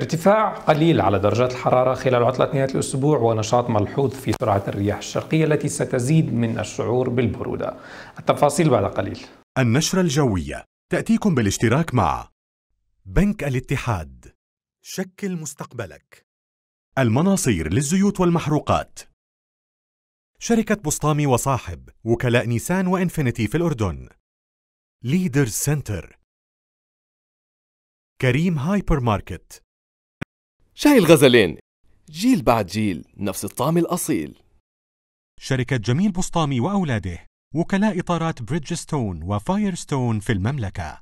ارتفاع قليل على درجات الحرارة خلال عطلة نهاية الأسبوع ونشاط ملحوظ في سرعة الرياح الشرقية التي ستزيد من الشعور بالبرودة التفاصيل بعد قليل النشرة الجوية تأتيكم بالاشتراك مع بنك الاتحاد شكل مستقبلك المناصير للزيوت والمحروقات شركة بسطامي وصاحب وكلاء نيسان وإنفينيتي في الأردن ليدرز سنتر كريم هايبر ماركت شاي الغزلين جيل بعد جيل نفس الطعم الأصيل شركة جميل بسطامي وأولاده وكلاء إطارات بريدجستون وفايرستون في المملكة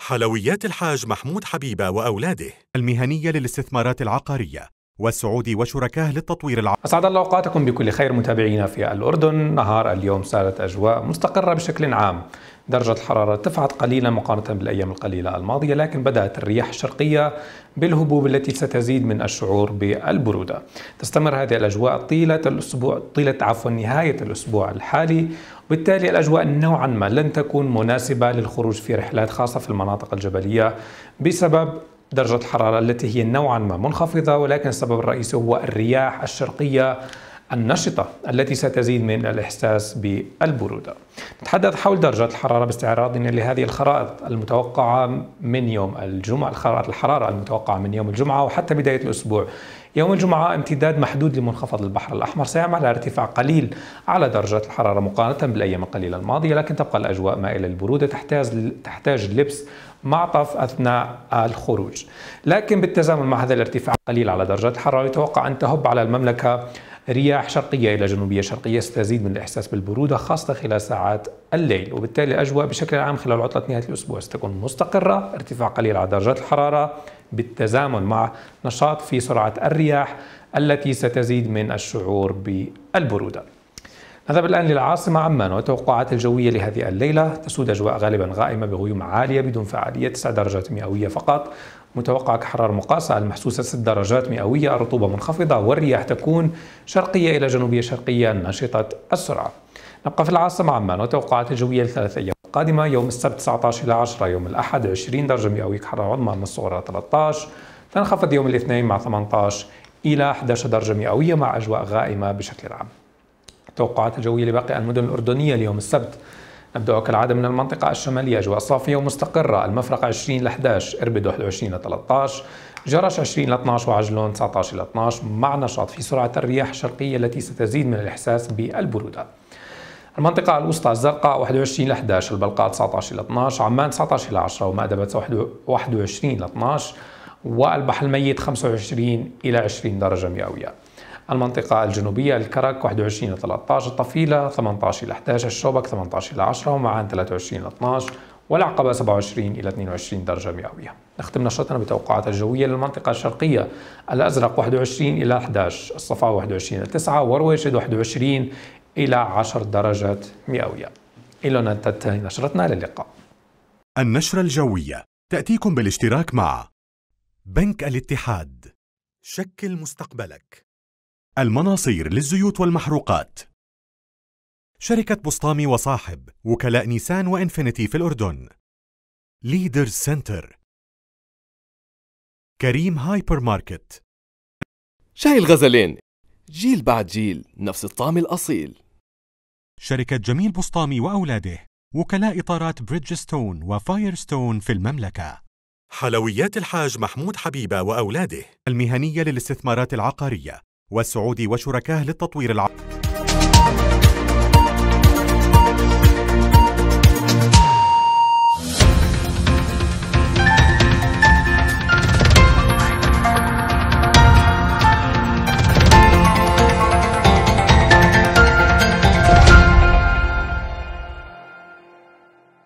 حلويات الحاج محمود حبيبة وأولاده المهنية للاستثمارات العقارية والسعودي وشركاه للتطوير العام أسعد الله أوقاتكم بكل خير متابعينا في الأردن نهار اليوم سالت أجواء مستقرة بشكل عام درجة الحرارة ارتفعت قليلا مقارنة بالأيام القليلة الماضية لكن بدأت الرياح الشرقية بالهبوب التي ستزيد من الشعور بالبرودة تستمر هذه الأجواء طيلة الأسبوع طيلة عفوا نهاية الأسبوع الحالي وبالتالي الأجواء نوعا ما لن تكون مناسبة للخروج في رحلات خاصة في المناطق الجبلية بسبب درجة الحرارة التي هي نوعا ما منخفضة ولكن السبب الرئيسي هو الرياح الشرقية النشطة التي ستزيد من الإحساس بالبرودة نتحدث حول درجات الحرارة باستعراضنا لهذه الخرائط المتوقعة من يوم الجمعة الخرائط الحرارة المتوقعة من يوم الجمعة وحتى بداية الأسبوع يوم الجمعة امتداد محدود لمنخفض البحر الأحمر سيعمل على ارتفاع قليل على درجات الحرارة مقارنة بالأيام القليلة الماضية لكن تبقى الأجواء مائلة للبرودة تحتاج تحتاج لبس معطف أثناء الخروج لكن بالتزامن مع هذا الارتفاع القليل على درجات الحرارة يتوقع أن تهب على المملكة رياح شرقية إلى جنوبية شرقية ستزيد من الإحساس بالبرودة خاصة خلال ساعات الليل وبالتالي الأجواء بشكل عام خلال عطلة نهاية الأسبوع ستكون مستقرة ارتفاع قليل على درجات الحرارة بالتزامن مع نشاط في سرعة الرياح التي ستزيد من الشعور بالبرودة نذهب الآن للعاصمة عمان والتوقعات الجوية لهذه الليلة تسود أجواء غالبا غائمة بغيوم عالية بدون فعالية 9 درجات مئوية فقط متوقع كحرارة مقاسة المحسوسة 6 درجات مئوية الرطوبة منخفضة والرياح تكون شرقية إلى جنوبية شرقية نشطة السرعة نبقى في العاصمة عمان والتوقعات الجوية لثلاث أيام القادمة يوم السبت 19 إلى 10 يوم الأحد 20 درجة مئوية كحرارة عظمى من الصغرى 13 تنخفض يوم الاثنين مع 18 إلى 11 درجة مئوية مع أجواء غائمة بشكل عام توقعات الجوية لباقي المدن الأردنية اليوم السبت نبدأ كالعادة من المنطقة الشمالية أجواء صافية ومستقرة المفرق 20 ل 11 إربد 21 ل 13 جرش 20 ل 12 وعجلون 19 ل 12 مع نشاط في سرعة الرياح الشرقية التي ستزيد من الإحساس بالبرودة المنطقة الوسطى الزرقاء 21 ل 11 البلقاء 19 ل 12 عمان 19 ل 10 ومأدبة 21 ل 12 والبحر الميت 25 إلى 20 درجة مئوية المنطقة الجنوبية الكرك 21 إلى 13 الطفيلة 18 إلى 11 الشوبك 18 إلى 10 ومعان 23 إلى 12 والعقبة 27 إلى 22 درجة مئوية نختم نشرتنا بتوقعات الجوية للمنطقة الشرقية الأزرق 21 إلى 11 الصفا 21 إلى 9 ورويشد 21 إلى 10 درجات مئوية إلى أن تنتهي نشرتنا للقاء النشرة الجوية تأتيكم بالاشتراك مع بنك الاتحاد شكل مستقبلك المناصير للزيوت والمحروقات شركة بسطامي وصاحب وكلاء نيسان وإنفينيتي في الأردن ليدرز سنتر كريم هايبر ماركت شاي الغزلين جيل بعد جيل نفس الطعم الأصيل شركة جميل بسطامي وأولاده وكلاء إطارات بريدجستون وفايرستون في المملكة حلويات الحاج محمود حبيبة وأولاده المهنية للاستثمارات العقارية والسعودي وشركاه للتطوير العربي